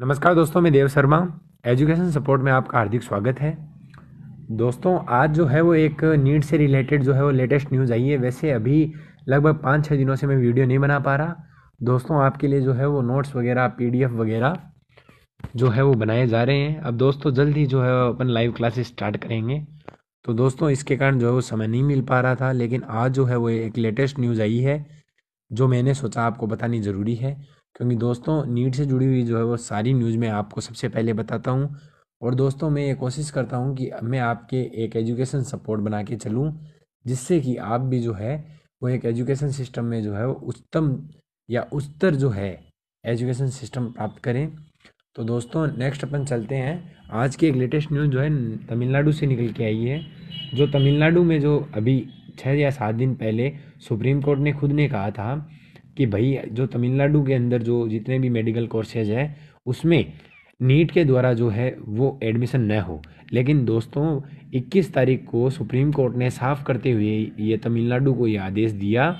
नमस्कार दोस्तों मैं देव शर्मा एजुकेशन सपोर्ट में आपका हार्दिक स्वागत है दोस्तों आज जो है वो एक नीट से रिलेटेड जो है वो लेटेस्ट न्यूज़ आई है वैसे अभी लगभग पाँच छः दिनों से मैं वीडियो नहीं बना पा रहा दोस्तों आपके लिए जो है वो नोट्स वगैरह पी वगैरह जो है वो बनाए जा रहे हैं अब दोस्तों जल्द ही जो है अपन लाइव क्लासेस स्टार्ट करेंगे तो दोस्तों इसके कारण जो है वो समय नहीं मिल पा रहा था लेकिन आज जो है वो एक लेटेस्ट न्यूज़ आई है जो मैंने सोचा आपको बतानी ज़रूरी है क्योंकि दोस्तों नीट से जुड़ी हुई जो है वो सारी न्यूज़ मैं आपको सबसे पहले बताता हूँ और दोस्तों मैं ये कोशिश करता हूँ कि मैं आपके एक एजुकेशन सपोर्ट बना के चलूँ जिससे कि आप भी जो है वो एक एजुकेशन सिस्टम में जो है वो उच्चतम या उच्चतर जो है एजुकेशन सिस्टम प्राप्त करें तो दोस्तों नेक्स्ट अपन चलते हैं आज की एक लेटेस्ट न्यूज़ जो है तमिलनाडु से निकल के आई है जो तमिलनाडु में जो अभी छः या सात दिन पहले सुप्रीम कोर्ट ने खुद ने कहा था कि भाई जो तमिलनाडु के अंदर जो जितने भी मेडिकल कोर्सेज हैं उसमें नीट के द्वारा जो है वो एडमिशन न हो लेकिन दोस्तों 21 तारीख को सुप्रीम कोर्ट ने साफ करते हुए ये तमिलनाडु को ये आदेश दिया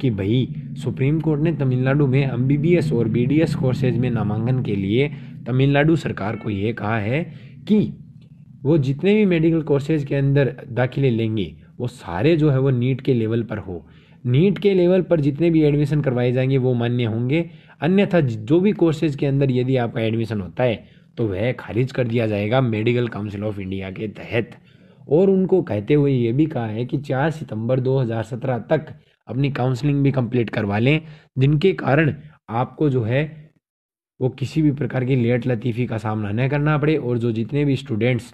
कि भाई सुप्रीम कोर्ट ने तमिलनाडु में एम और बी कोर्सेज में नामांकन के लिए तमिलनाडु सरकार को ये कहा है कि वो जितने भी मेडिकल कोर्सेज के अंदर दाखिले लेंगे वो सारे जो है वो नीट के लेवल पर हो नीट के लेवल पर जितने भी एडमिशन करवाए जाएंगे वो मान्य होंगे अन्यथा जो भी कोर्सेज के अंदर यदि आपका एडमिशन होता है तो वह खारिज कर दिया जाएगा मेडिकल काउंसिल ऑफ इंडिया के तहत और उनको कहते हुए ये भी कहा है कि 4 सितंबर 2017 तक अपनी काउंसलिंग भी कंप्लीट करवा लें जिनके कारण आपको जो है वो किसी भी प्रकार की लेट लतीफ़ी का सामना न करना पड़े और जो जितने भी स्टूडेंट्स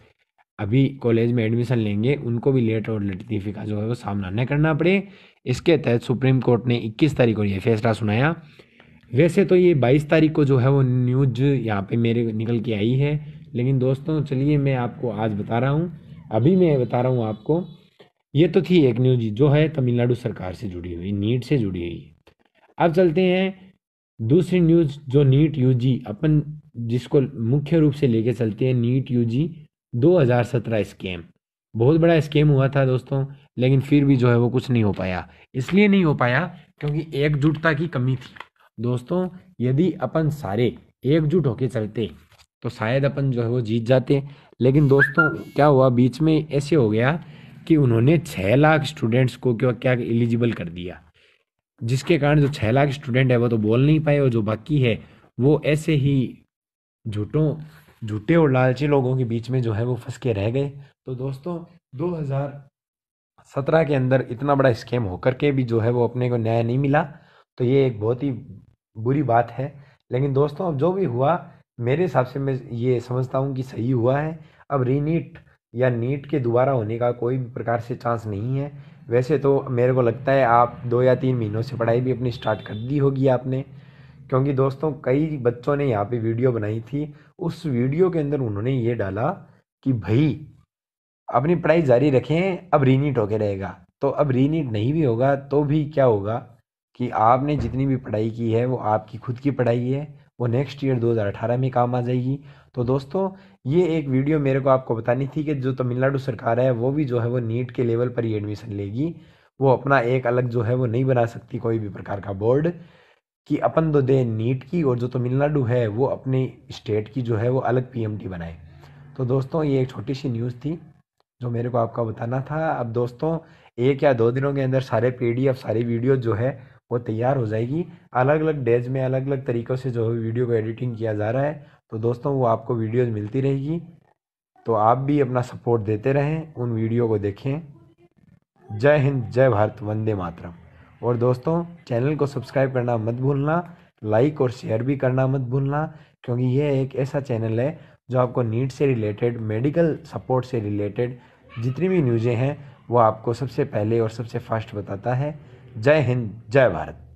अभी कॉलेज में एडमिशन लेंगे उनको भी लेट और लतीफ़ी का जो है वो सामना न करना पड़े इसके तहत सुप्रीम कोर्ट ने 21 तारीख को ये फैसला सुनाया वैसे तो ये 22 तारीख को जो है वो न्यूज यहाँ पे मेरे निकल के आई है लेकिन दोस्तों चलिए मैं आपको आज बता रहा हूँ अभी मैं बता रहा हूँ आपको ये तो थी एक न्यूज जो है तमिलनाडु सरकार से जुड़ी हुई नीट से जुड़ी हुई अब चलते हैं दूसरी न्यूज़ जो नीट यूजी अपन जिसको मुख्य रूप से लेके चलते हैं नीट यूजी 2017 स्कैम बहुत बड़ा स्कैम हुआ था दोस्तों लेकिन फिर भी जो है वो कुछ नहीं हो पाया इसलिए नहीं हो पाया क्योंकि एकजुटता की कमी थी दोस्तों यदि अपन सारे एकजुट होकर चलते तो शायद अपन जो है वो जीत जाते लेकिन दोस्तों क्या हुआ बीच में ऐसे हो गया कि उन्होंने छः लाख स्टूडेंट्स को क्यों क्या एलिजिबल कर दिया जिसके कारण जो छः लाख स्टूडेंट है वो तो बोल नहीं पाए और जो बाकी है वो ऐसे ही झूठों झूठे और लालची लोगों के बीच में जो है वो फंस के रह गए तो दोस्तों 2017 के अंदर इतना बड़ा स्कैम होकर के भी जो है वो अपने को न्याय नहीं मिला तो ये एक बहुत ही बुरी बात है लेकिन दोस्तों अब जो भी हुआ मेरे हिसाब से मैं ये समझता हूँ कि सही हुआ है अब रीनीट या नीट के दोबारा होने का कोई भी प्रकार से चांस नहीं है वैसे तो मेरे को लगता है आप दो या तीन महीनों से पढ़ाई भी अपनी स्टार्ट कर दी होगी आपने क्योंकि दोस्तों कई बच्चों ने यहाँ पे वीडियो बनाई थी उस वीडियो के अंदर उन्होंने ये डाला कि भाई अपनी पढ़ाई जारी रखें अब रीनीट होके रहेगा तो अब रीनीट नहीं भी होगा तो भी क्या होगा कि आपने जितनी भी पढ़ाई की है वो आपकी खुद की पढ़ाई है वो नेक्स्ट ईयर 2018 में काम आ जाएगी तो दोस्तों ये एक वीडियो मेरे को आपको बतानी थी कि जो तमिलनाडु सरकार है वो भी जो है वो नीट के लेवल पर ही एडमिशन लेगी वो अपना एक अलग जो है वो नहीं बना सकती कोई भी प्रकार का बोर्ड कि अपन तो दे नीट की और जो तमिलनाडु है वो अपने स्टेट की जो है वो अलग पीएमटी बनाए तो दोस्तों ये एक छोटी सी न्यूज़ थी जो मेरे को आपका बताना था अब दोस्तों एक या दो दिनों के अंदर सारे पी सारी वीडियो जो है वो तैयार हो जाएगी अलग अलग डेज में अलग अलग तरीक़ों से जो है वीडियो को एडिटिंग किया जा रहा है तो दोस्तों वो आपको वीडियोज़ मिलती रहेगी तो आप भी अपना सपोर्ट देते रहें उन वीडियो को देखें जय हिंद जय भारत वंदे मातरम और दोस्तों चैनल को सब्सक्राइब करना मत भूलना लाइक और शेयर भी करना मत भूलना क्योंकि यह एक ऐसा चैनल है जो आपको नीट से रिलेटेड मेडिकल सपोर्ट से रिलेटेड जितनी भी न्यूज़ें हैं वो आपको सबसे पहले और सबसे फास्ट बताता है जय हिंद जय भारत